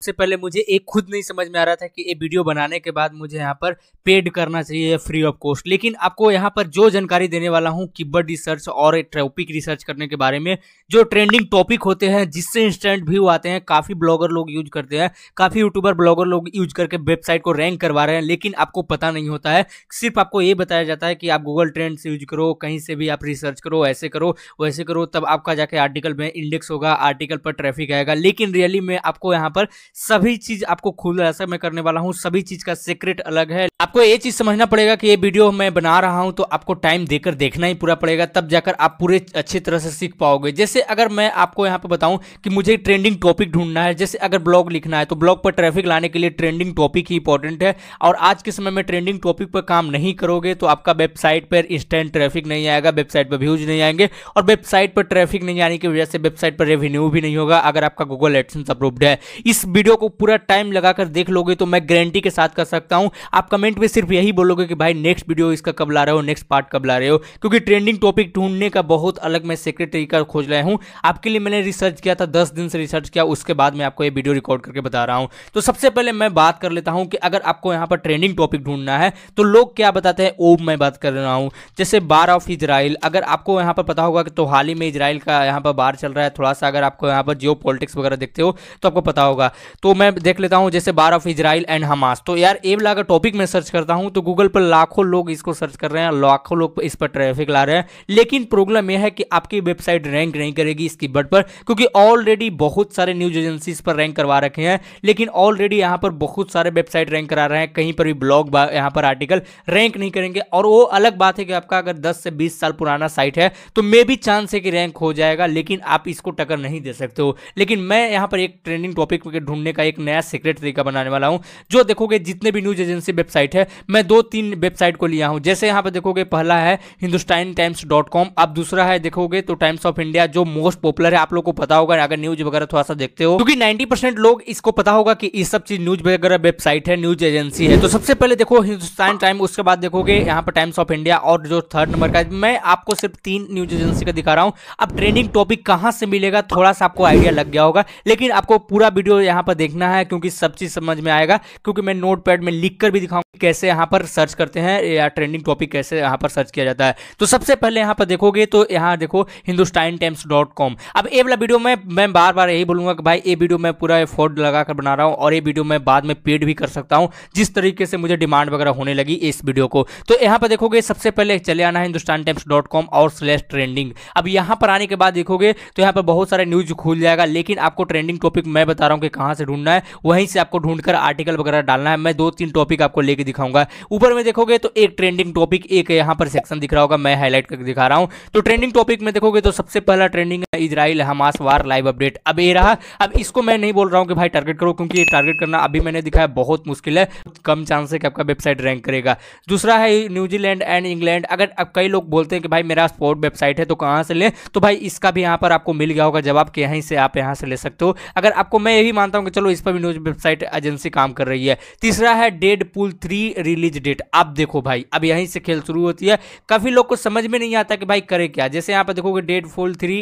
सबसे पहले मुझे एक खुद नहीं समझ में आ रहा था कि ये वीडियो बनाने के बाद मुझे यहाँ पर पेड करना चाहिए या फ्री ऑफ कॉस्ट लेकिन आपको यहाँ पर जो जानकारी देने वाला हूँ कीबर्ड रिसर्च और ट्रॉपिक रिसर्च करने के बारे में जो ट्रेंडिंग टॉपिक होते हैं जिससे इंस्टेंट व्यू आते हैं काफ़ी ब्लॉगर लोग यूज करते हैं काफ़ी यूट्यूबर ब्लॉगर लोग यूज करके वेबसाइट को रैंक करवा रहे हैं लेकिन आपको पता नहीं होता है सिर्फ आपको ये बताया जाता है कि आप गूगल ट्रेंड से यूज करो कहीं से भी आप रिसर्च करो ऐसे करो वैसे करो तब आपका जाके आर्टिकल में इंडेक्स होगा आर्टिकल पर ट्रैफिक आएगा लेकिन रियली में आपको यहाँ पर सभी चीज आपको खुलासा मैं करने वाला हूँ सभी चीज का सीक्रेट अलग है आपको ये चीज समझना पड़ेगा कि ये वीडियो मैं बना रहा हूँ तो आपको टाइम देकर देखना ही पूरा पड़ेगा तब जाकर आप पूरे अच्छी तरह से सीख पाओगे जैसे अगर मैं आपको यहाँ पे बताऊँ कि मुझे ट्रेंडिंग टॉपिक ढूंढना है जैसे अगर ब्लॉग लिखना है तो ब्लॉग पर ट्रैफिक लाने के लिए ट्रेंडिंग टॉपिक ही इंपॉर्टेंट है और आज के समय में ट्रेंडिंग टॉपिक पर काम नहीं करोगे तो आपका वेबसाइट पर इंस्टेंट ट्रैफिक नहीं आएगा वेबसाइट पर व्यूज नहीं आएंगे और वेबसाइट पर ट्रैफिक नहीं आने की वजह से वेबसाइट पर रेवेन्यू भी नहीं होगा अगर आपका गूगल एडसेंस अप्रूव्ड है इस वीडियो को पूरा टाइम लगाकर देख लोगे तो मैं गारंटी के साथ कर सकता हूँ आप कमेंट में सिर्फ यही बोलोगे कि भाई नेक्स्ट वीडियो इसका कब ला रहे हो नेक्स्ट पार्ट कब ला रहे हो क्योंकि ट्रेंडिंग टॉपिक ढूंढने का बहुत अलग मैं सीक्रेट तरीका खोज रहा हूँ आपके लिए मैंने रिसर्च किया था दस दिन से रिसर्च किया उसके बाद मैं आपको ये वीडियो रिकॉर्ड करके बता रहा हूँ तो सबसे पहले मैं बात कर लेता हूँ कि अगर आपको यहाँ पर ट्रेंडिंग टॉपिक ढूंढना है तो लोग क्या बताते हैं ओब मैं बात कर रहा हूँ जैसे बार ऑफ इजराइल अगर आपको यहाँ पर पता होगा कि तो हाल ही में इजराइल का यहाँ पर बार चल रहा है थोड़ा सा अगर आपको यहाँ पर जियो वगैरह देखते हो तो आपको पता होगा तो मैं देख लेता हूँ जैसे war of Israel and Hamas तो यार ए वाला अगर टॉपिक में सर्च करता हूँ तो गूगल पर लाखों लोग इसको सर्च कर रहे हैं लाखों लोग इस पर ट्रैफिक ला रहे हैं लेकिन प्रॉब्लम यह है कि आपकी वेबसाइट रैंक नहीं करेगी इसकी बट पर क्योंकि ऑलरेडी बहुत सारे न्यूज एजेंसी पर रैंक करवा रखे हैं लेकिन ऑलरेडी यहाँ पर बहुत सारे वेबसाइट रैंक करा रहे हैं कहीं पर भी ब्लॉग यहाँ पर आर्टिकल रैंक नहीं करेंगे और वो अलग बात है कि आपका अगर दस से बीस साल पुराना साइट है तो मे भी चांस है कि रैंक हो जाएगा लेकिन आप इसको टक्कर नहीं दे सकते हो लेकिन मैं यहाँ पर एक ट्रेंडिंग टॉपिक ढूंढ ढूंढने का एक नया सीक्रेट तरीका बनाने वाला हूं जो देखोगे जितने भी न्यूज़ एजेंसी वेबसाइट है मैं दो तीन वेबसाइट को लिया हूं जैसे यहां पर देखोगे पहला है हिंदुस्तान टाइम्स डॉट कॉम अब दूसरा है देखोगे तो टाइम्स ऑफ इंडिया जो मोस्ट पॉपुलर है आप लोग को पता होगा अगर न्यूज वगैरह थोड़ा सा देखते हो क्योंकि नाइन्टी लोग इसको पता होगा कि इस सब चीज न्यूज वगैरह वेबसाइट है न्यूज एजेंसी है तो सबसे पहले देखो हिंदुस्तान टाइम्स उसके बाद देखोगे यहाँ पर टाइम्स ऑफ इंडिया और जो थर्ड नंबर का मैं आपको सिर्फ तीन न्यूज एजेंसी का दिखा रहा हूँ अब ट्रेंडिंग टॉपिक कहां से मिलेगा थोड़ा सा आपको आइडिया लग गया होगा लेकिन आपको पूरा वीडियो यहाँ पर देखना है क्योंकि सब चीज़ समझ में आएगा क्योंकि मैं नोट में लिख कर भी दिखाऊंगा कैसे यहाँ पर सर्च करते हैं या ट्रेंडिंग टॉपिक कैसे यहाँ पर सर्च किया जाता है तो सबसे पहले यहाँ पर देखोगे तो यहाँ देखो हिंदुस्तान टाइम्स डॉट कॉम अब ये वाला वीडियो में मैं बार बार यही बोलूंगा कि भाई ये वीडियो मैं पूरा एफोर्ड लगा कर बना रहा हूँ और ये वीडियो मैं बाद में पेड भी कर सकता हूँ जिस तरीके से मुझे डिमांड वगैरह होने लगी इस वीडियो को तो यहाँ पर देखोगे सबसे पहले चले आना है हिंदुस्तान टाइम्स डॉट कॉम और स्लैश ट्रेंडिंग अब यहाँ पर आने के बाद देखोगे तो यहाँ पर बहुत सारे न्यूज खुल जाएगा लेकिन आपको ट्रेंडिंग टॉपिक मैं बता रहा हूँ कि कहाँ से ढूंढना है वहीं से आपको ढूंढकर आर्टिकल वगैरह डालना है मैं दो तीन टॉपिक आपको लेके दिखाऊंगा ऊपर में देखोगे तो एक ट्रेंडिंग टॉपिक एक यहाँ पर सेक्शन दिख रहा होगा मैं हाईलाइट करके दिखा रहा हूँ तो ट्रेंडिंग टॉपिक में देखोगे तो सबसे पहला ट्रेंडिंग है Israel Hamas war live update अब ये रहा अब इसको मैं नहीं बोल रहा हूँ कि भाई टारगेट करो क्योंकि टारगेट करना अभी मैंने दिखाया बहुत मुश्किल है कम चांस है कि आपका वेबसाइट रैंक करेगा दूसरा है न्यूजीलैंड एंड इंग्लैंड अगर अब कई लोग बोलते हैं कि भाई मेरा स्पोर्ट वेबसाइट है तो कहाँ से लें तो भाई इसका भी यहाँ पर आपको मिल गया होगा जवाब कि यहीं से आप यहाँ से ले सकते हो अगर आपको मैं यही मानता हूँ कि चलो इस पर भी न्यूज वेबसाइट एजेंसी काम कर रही है तीसरा है Deadpool three release date अब देखो भाई अब यहीं से खेल शुरू होती है काफ़ी लोग को समझ में नहीं आता कि भाई करे क्या जैसे यहाँ पर देखोगे डेड पुल थ्री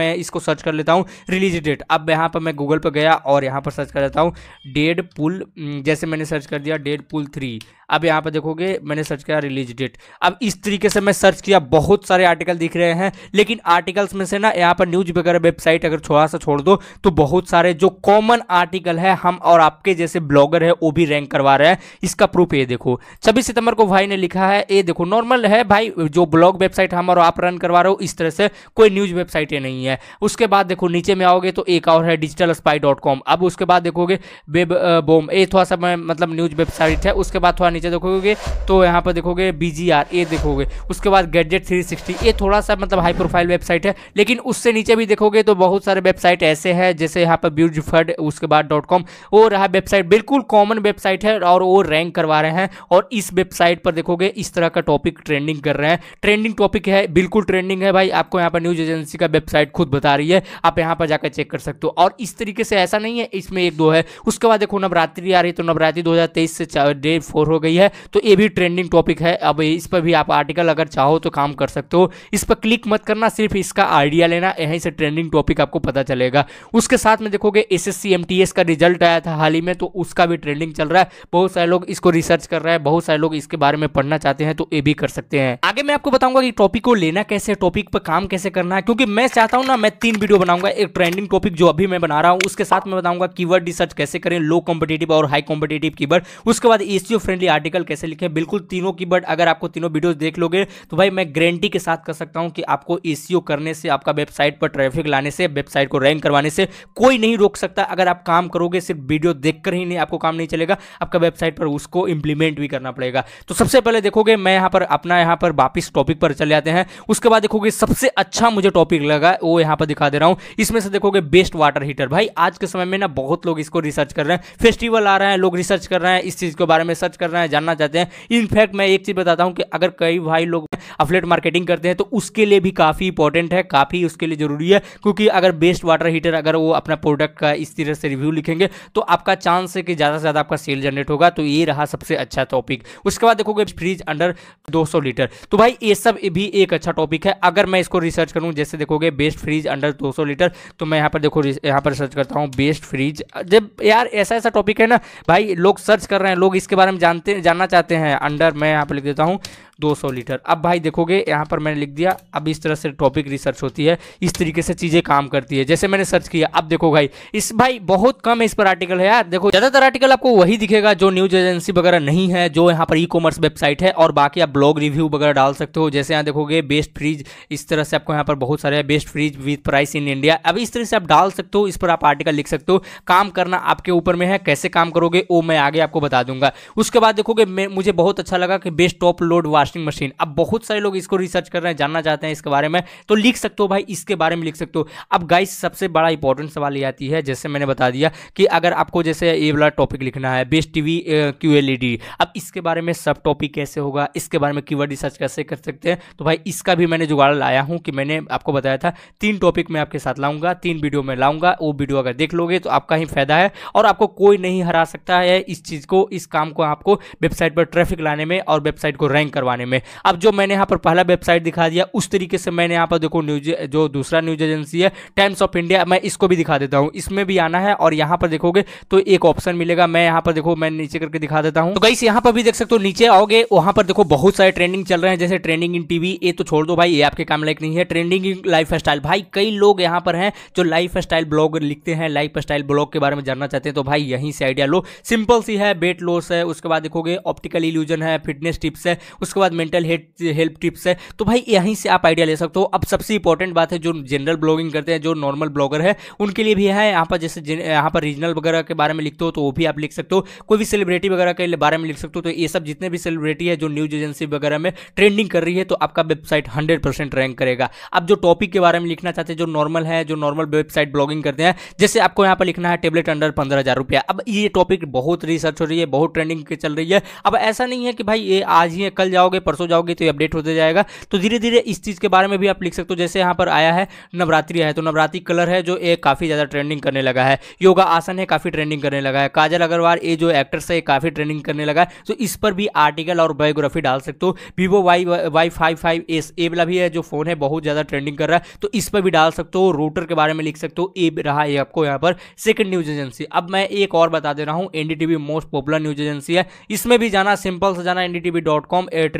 मैं इसको सर्च कर लेता हूँ रिलीज डेट अब यहाँ पर मैं गूगल पर गया और यहाँ पर सर्च कर लेता हूँ डेड पुल हम्म, जैसे मैंने सर्च कर दिया डेड पुल थ्री अब यहाँ पर देखोगे मैंने सर्च किया रिलीज डेट अब इस तरीके से मैं सर्च किया बहुत सारे आर्टिकल दिख रहे हैं लेकिन आर्टिकल्स में से ना यहाँ पर न्यूज वगैरह वेबसाइट अगर थोड़ा सा छोड़ दो तो बहुत सारे जो कॉमन आर्टिकल है हम और आपके जैसे ब्लॉगर है वो भी रैंक करवा रहे हैं इसका प्रूफ ये देखो छब्बीस सितंबर को भाई ने लिखा है ये देखो नॉर्मल है भाई जो ब्लॉग वेबसाइट हम और आप रन करवा रहे हो इस तरह से कोई न्यूज वेबसाइट नहीं है उसके बाद देखो नीचे में आओगे तो एक और है डिजिटल स्पाई डॉट कॉम अब उसके बाद देखोगे वेब बोम ये थोड़ा सा मतलब न्यूज वेबसाइट है उसके बाद थोड़ा नीचे देखोगे तो यहाँ पर देखोगे बी जी आर ये देखोगे उसके बाद गैजेट थ्री सिक्सटी ये थोड़ा सा मतलब हाई प्रोफाइल वेबसाइट है लेकिन उससे नीचे भी देखोगे तो बहुत सारे वेबसाइट ऐसे है जैसे यहाँ पर ब्यूज फर्ड उसके बाद डॉट कॉम वो रहा वेबसाइट बिल्कुल कॉमन वेबसाइट है और वो रैंक करवा रहे हैं और इस वेबसाइट पर देखोगे इस तरह का टॉपिक ट्रेंडिंग कर रहे हैं ट्रेंडिंग टॉपिक है बिल्कुल ट्रेंडिंग है भाई आपको यहाँ पर न्यूज एजेंसी का वेबसाइट खुद बता रही है आप यहाँ पर जाकर चेक कर सकते हो और इस तरीके से ऐसा नहीं है इसमें एक दो है उसके बाद देखो नवरात्रि आ रही है तो नवरात्रि दो से डे फोर हो गई है तो ये भी ट्रेंडिंग टॉपिक है अब इस पर भी आप आर्टिकल अगर चाहो तो काम कर सकते हो इस पर क्लिक मत करना सिर्फ इसका आइडिया लेना यहीं से ट्रेंडिंग टॉपिक आपको पता चलेगा उसके साथ में देखोगे एस एस सी एमटीएस का रिजल्ट आया था हाल ही में तो उसका भी ट्रेंडिंग चल रहा है बहुत सारे लोग इसको रिसर्च कर रहे हैं बहुत सारे लोग इसके बारे में पढ़ना चाहते हैं तो ये भी कर सकते हैं आगे मैं आपको बताऊंगा कि टॉपिक को लेना कैसे टॉपिक पर काम कैसे करना है क्योंकि मैं चाहता हूँ ना मैं तीन वीडियो बनाऊंगा एक ट्रेंडिंग टॉपिक जो अभी मैं बना रहा हूँ उसके साथ मैं बताऊंगा कीवर्ड रिसर्च कैसे करें लो कॉम्पिटेटिव और हाई कॉम्पिटेटिव की उसके बाद एसियो फ्रेंडली आर्टिकल कैसे लिखे बिल्कुल तीनों की अगर आपको तीनों वीडियो देख लोगे तो भाई मैं गारंटी के साथ कर सकता हूँ कि आपको एसियो करने से आपका वेबसाइट पर ट्रैफिक लाने से वेबसाइट को रैंक करवाने से कोई नहीं रोक सकता अगर आप काम करोगे सिर्फ वीडियो देखकर ही नहीं आपको काम नहीं चलेगा आपका वेबसाइट पर उसको इंप्लीमेंट भी करना पड़ेगा तो सबसे पहले देखोगे मैं यहाँ पर अपना यहाँ पर वापिस टॉपिक पर चले जाते हैं उसके बाद देखोगे सबसे अच्छा मुझे टॉपिक लगा वो यहाँ पर दिखा दे रहा हूँ इसमें से देखोगे बेस्ट वाटर हीटर भाई आज के समय में ना बहुत लोग इसको रिसर्च कर रहे हैं फेस्टिवल आ रहे हैं लोग रिसर्च कर रहे हैं इस चीज़ के बारे में सर्च कर रहे हैं जानना चाहते हैं इनफैक्ट मैं एक चीज़ बताता हूँ कि अगर कई भाई लोग अफलेट मार्केटिंग करते हैं तो उसके लिए भी काफ़ी इंपॉर्टेंट है काफ़ी उसके लिए ज़रूरी है क्योंकि अगर बेस्ट वाटर हीटर अगर वो अपना प्रोडक्ट का इस तरह से रिव्यू लिखेंगे तो आपका चांस है कि ज़्यादा से ज़्यादा आपका सेल जनरेट होगा तो ये रहा सबसे अच्छा टॉपिक उसके बाद देखोगे फ्रिज अंडर 200 लीटर तो भाई ये सब भी एक अच्छा टॉपिक है अगर मैं इसको रिसर्च करूँ जैसे देखोगे बेस्ट फ्रीज अंडर दो लीटर तो मैं यहाँ पर देखो यहाँ पर सर्च करता हूँ बेस्ट फ्रीज जब यार ऐसा ऐसा टॉपिक है ना भाई लोग सर्च कर रहे हैं लोग इसके बारे में जानते जानना चाहते हैं अंडर मैं यहाँ पर लिख देता हूँ 200 लीटर अब भाई देखोगे यहाँ पर मैंने लिख दिया अब इस तरह से टॉपिक रिसर्च होती है इस तरीके से चीज़ें काम करती है जैसे मैंने सर्च किया अब देखो भाई इस भाई बहुत कम है इस पर आर्टिकल है यार देखो ज़्यादातर आर्टिकल आपको वही दिखेगा जो न्यूज एजेंसी वगैरह नहीं है जो यहाँ पर ई कॉमर्स वेबसाइट है और बाकी आप ब्लॉग रिव्यू वगैरह डाल सकते हो जैसे यहाँ देखोगे बेस्ट फ्रीज इस तरह से आपको यहाँ पर बहुत सारे best fridge with price in India अब इस तरह से आप डाल सकते हो इस पर आप आर्टिकल लिख सकते हो काम करना आपके ऊपर में है कैसे काम करोगे वो मैं आगे आपको बता दूंगा उसके बाद देखोगे मुझे बहुत अच्छा लगा कि best top load wash blasting machine अब बहुत सारे लोग इसको रिसर्च कर रहे हैं जानना चाहते हैं इसके बारे में तो लिख सकते हो भाई इसके बारे में लिख सकते हो अब गाइस सबसे बड़ा इंपॉर्टेंट सवाल ये आती है जैसे मैंने बता दिया कि अगर आपको जैसे ये वाला टॉपिक लिखना है best TV Q L E D अब इसके बारे में सब टॉपिक कैसे होगा इसके बारे में कीवर्ड रिसर्च कैसे कर सकते हैं तो भाई इसका भी मैंने जुगाड़ लाया हूँ कि मैंने आपको बताया था तीन टॉपिक मैं आपके साथ लाऊंगा तीन वीडियो में लाऊंगा वो वीडियो अगर देख लोगे तो आपका ही फायदा है और आपको कोई नहीं हरा सकता है इस चीज़ को इस काम को आपको वेबसाइट पर ट्रैफिक लाने में और वेबसाइट को रैंक करवाने बनाने में अब जो मैंने यहाँ पर पहला वेबसाइट दिखा दिया उस तरीके से मैंने यहाँ पर देखो न्यूज जो दूसरा न्यूज एजेंसी है टाइम्स ऑफ इंडिया मैं इसको भी दिखा देता हूँ इसमें भी आना है और यहाँ पर देखोगे तो एक ऑप्शन मिलेगा मैं यहाँ पर देखो मैं नीचे करके दिखा देता हूँ तो गाइस यहाँ पर भी देख सकते हो नीचे आओगे वहाँ पर देखो बहुत सारे ट्रेंडिंग चल रहे हैं जैसे ट्रेंडिंग इन टीवी ये तो छोड़ दो भाई ये आपके काम लाइक नहीं है ट्रेंडिंग इन लाइफ भाई कई लोग यहाँ पर हैं जो लाइफ स्टाइल ब्लॉग लिखते हैं लाइफ स्टाइल ब्लॉग के बारे में जानना चाहते हैं तो भाई यहीं से आइडिया लो सिंपल सी है वेट लॉस है उसके बाद देखोगे ऑप्टिकल इल्यूजन है फिटनेस टिप्स है उसके बाद बाद मेंटल हेल्थ हेल्प टिप्स है तो भाई यहीं से आप आइडिया ले सकते हो अब सबसे इंपॉर्टेंट बात है जो जनरल ब्लॉगिंग करते हैं जो नॉर्मल ब्लॉगर है उनके लिए भी है यहाँ पर जैसे यहाँ पर रीजनल वगैरह के बारे में लिखते हो तो वो भी आप लिख सकते हो कोई भी सेलिब्रिटी वगैरह के बारे में लिख सकते हो तो ये सब जितने भी सेलिब्रिटी है जो न्यूज एजेंसी वगैरह में ट्रेंडिंग कर रही है तो आपका वेबसाइट हंड्रेड परसेंट रैंक करेगा आप जो टॉपिक के बारे में लिखना चाहते हैं जो नॉर्मल है जो नॉर्मल वेबसाइट ब्लॉगिंग करते हैं जैसे आपको यहाँ पर लिखना है टेबलेट अंडर पंद्रह हज़ार रुपया अब ये टॉपिक बहुत रिसर्च हो रही है बहुत ट्रेंडिंग चल रही है अब ऐसा नहीं है कि भाई ये आज ही कल जाओ जाओगे परसों जाओगे तो अपडेट होते जाएगा तो धीरे धीरे इस चीज़ के बारे में भी आप लिख सकते हो जैसे यहां पर आया है नवरात्रि है तो नवरात्रि कलर है जो एक काफ़ी ज़्यादा ट्रेंडिंग करने लगा है योगा आसन है काफ़ी ट्रेंडिंग करने लगा है काजल अग्रवाल ये जो एक्टर्स है काफ़ी ट्रेंडिंग करने लगा है तो इस पर भी आर्टिकल और बायोग्राफी डाल सकते हो Vivo Y Y five five S A वाला भी है जो फ़ोन है बहुत ज़्यादा ट्रेंडिंग कर रहा है तो इस पर भी डाल सकते हो रूटर के बारे में लिख सकते हो ए रहा है आपको यहाँ पर सेकंड न्यूज एजेंसी अब मैं एक और बता दे रहा हूँ NDTV most popular news agency है इसमें भी जाना सिंपल से जाना एनडीटीवी डॉट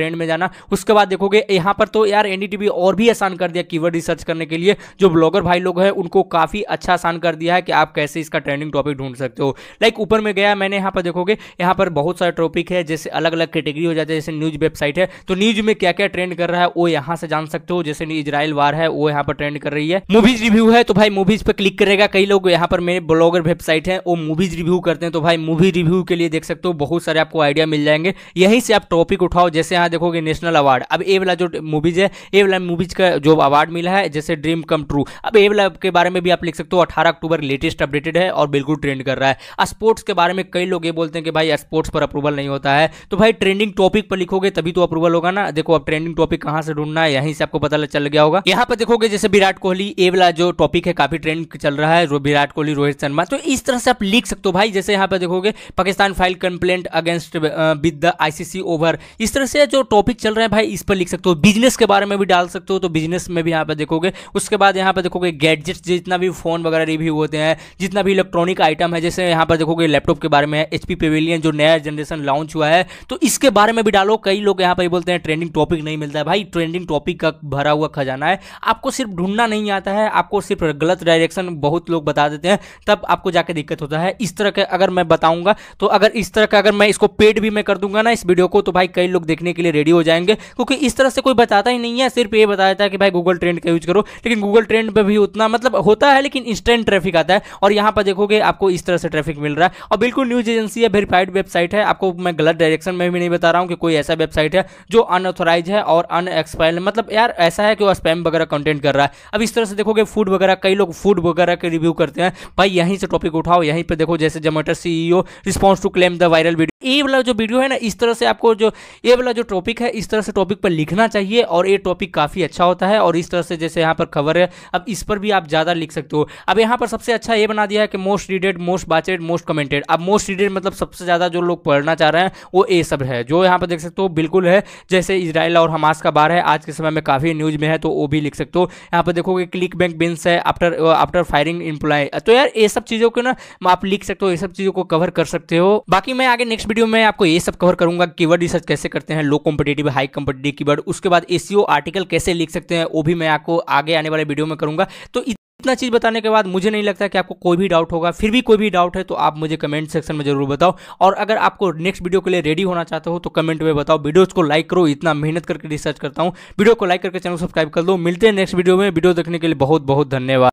ट्रेंड में जाना उसके बाद देखोगे यहां पर तो यार एनडीटीवी और भी आसान कर दिया कीवर्ड रिसर्च करने के लिए जो ब्लॉगर भाई लोग हैं उनको काफ़ी अच्छा आसान कर दिया है कि आप कैसे इसका ट्रेंडिंग टॉपिक ढूंढ सकते हो लाइक ऊपर में गया मैंने यहां पर देखोगे यहां पर बहुत सारे टॉपिक है जैसे अलग अलग कैटेगरी हो जाते हैं जैसे न्यूज़ वेबसाइट है तो न्यूज़ में क्या क्या ट्रेंड कर रहा है वो यहां से जान सकते हो जैसे इजराइल वार है वो यहां पर ट्रेंड कर रही है मूवीज रिव्यू है तो भाई मूवीज पर क्लिक करेगा कई लोग यहां पर मेरे ब्लॉगर वेबसाइट है वो मूवीज रिव्यू करते हैं तो भाई मूवी रिव्यू के लिए देख सकते हो बहुत सारे आपको आइडिया मिल जाएंगे यहीं से आप टॉपिक उठाओ जैसे यहाँ यहाँ देखोगे नेशनल अवार्ड अब ए वाला जो मूवीज़ है ए वाला मूवीज़ का जो अवार्ड मिला है जैसे ड्रीम कम ट्रू अब ए वाला के बारे में भी आप लिख सकते हो अठारह अक्टूबर लेटेस्ट अपडेटेड है और बिल्कुल ट्रेंड कर रहा है स्पोर्ट्स के बारे में कई लोग ये बोलते हैं कि भाई स्पोर्ट्स पर अप्रूवल नहीं होता है तो भाई ट्रेंडिंग टॉपिक पर लिखोगे तभी तो अप्रूवल होगा ना देखो अब ट्रेंडिंग टॉपिक कहाँ से ढूंढना है यहीं से आपको पता चल गया होगा यहाँ पर देखोगे जैसे विराट कोहली ए वाला जो टॉपिक है काफी ट्रेंड चल रहा है विराट कोहली रोहित शर्मा तो इस तरह से आप लिख सकते हो भाई जैसे यहाँ पर देखोगे Pakistan file complaint against with the ICC over इस तरह से जो टॉपिक चल रहे हैं भाई इस पर लिख सकते हो बिजनेस के बारे में भी डाल सकते हो तो बिजनेस में भी यहाँ पर देखोगे उसके बाद यहाँ पर देखोगे गैजेट्स जितना भी फोन वगैरह रिव्यू होते हैं जितना भी इलेक्ट्रॉनिक आइटम है जैसे यहाँ पर देखोगे लैपटॉप के बारे में एच पी पेविलियन जो नया जनरेशन लॉन्च हुआ है तो इसके बारे में भी डालो कई लोग यहाँ पर बोलते हैं ट्रेंडिंग टॉपिक नहीं मिलता है भाई ट्रेंडिंग टॉपिक का भरा हुआ खजाना है आपको सिर्फ ढूंढना नहीं आता है आपको सिर्फ गलत डायरेक्शन बहुत लोग बता देते हैं तब आपको जाके दिक्कत होता है इस तरह का अगर मैं बताऊंगा तो अगर इस तरह का अगर मैं इसको पेड भी मैं कर दूंगा ना इस वीडियो को तो भाई कई लोग देखने के लिए लिए रेडी हो जाएंगे क्योंकि इस तरह से कोई बताता ही नहीं है सिर्फ ये बताया था कि भाई गूगल ट्रेंड का यूज करो लेकिन गूगल ट्रेंड पर भी उतना मतलब होता है लेकिन इंस्टेंट ट्रैफिक आता है और यहाँ पर देखोगे आपको इस तरह से ट्रैफिक मिल रहा है और बिल्कुल न्यूज एजेंसी है वेरीफाइड वेबसाइट है आपको मैं गलत डायरेक्शन में भी नहीं बता रहा हूँ कि कोई ऐसा वेबसाइट है जो अनऑथोराइज है और अनएक्सपायर मतलब यार ऐसा है कि वो स्पैम वगैरह कंटेंट कर रहा है अब इस तरह से देखोगे फूड वगैरह कई लोग फूड वगैरह के रिव्यू करते हैं भाई यहीं से टॉपिक उठाओ यहीं पर देखो जैसे Zomato CEO response to claim the viral video ये वाला जो वीडियो है ना इस तरह से आपको जो ये वाला जो टॉपिक है इस तरह से टॉपिक पर लिखना चाहिए और ये टॉपिक काफ़ी अच्छा होता है और इस तरह से जैसे यहाँ पर खबर है अब इस पर भी आप ज़्यादा लिख सकते हो अब यहाँ पर सबसे अच्छा ये बना दिया है कि most readed most watched most commented अब मोस्ट रीडेड मतलब सबसे ज़्यादा जो लोग पढ़ना चाह रहे हैं वो ये सब है जो यहाँ पर देख सकते हो बिल्कुल है जैसे इसराइल और हमास का बार है आज के समय में काफ़ी न्यूज़ में है तो वो भी लिख सकते हो यहाँ पर देखोगे क्लिक बैंक बिन्स है आफ्टर आफ्टर फायरिंग इम्प्लॉय तो यार ये सब चीज़ों को ना आप लिख सकते हो ये सब चीज़ों को कवर कर सकते हो बाकी मैं आगे नेक्स्ट वीडियो में आपको ये सब कवर करूंगा कीवर्ड रिसर्च कैसे करते हैं लोगों कॉम्पिटेटिव हाई कॉम्पिटेटिव कीवर्ड उसके बाद एसीओ आर्टिकल e कैसे लिख सकते हैं वो भी मैं आपको आगे आने वाले वीडियो में करूंगा तो इतना चीज़ बताने के बाद मुझे नहीं लगता कि आपको कोई भी डाउट होगा फिर भी कोई भी डाउट है तो आप मुझे कमेंट सेक्शन में जरूर बताओ और अगर आपको नेक्स्ट वीडियो के लिए रेडी होना चाहते हो तो कमेंट में बताओ वीडियोस को लाइक करो इतना मेहनत करके रिसर्च करता हूं वीडियो को लाइक करके चैनल सब्सक्राइब कर दो मिलते हैं नेक्स्ट वीडियो में वीडियो देखने के लिए बहुत बहुत धन्यवाद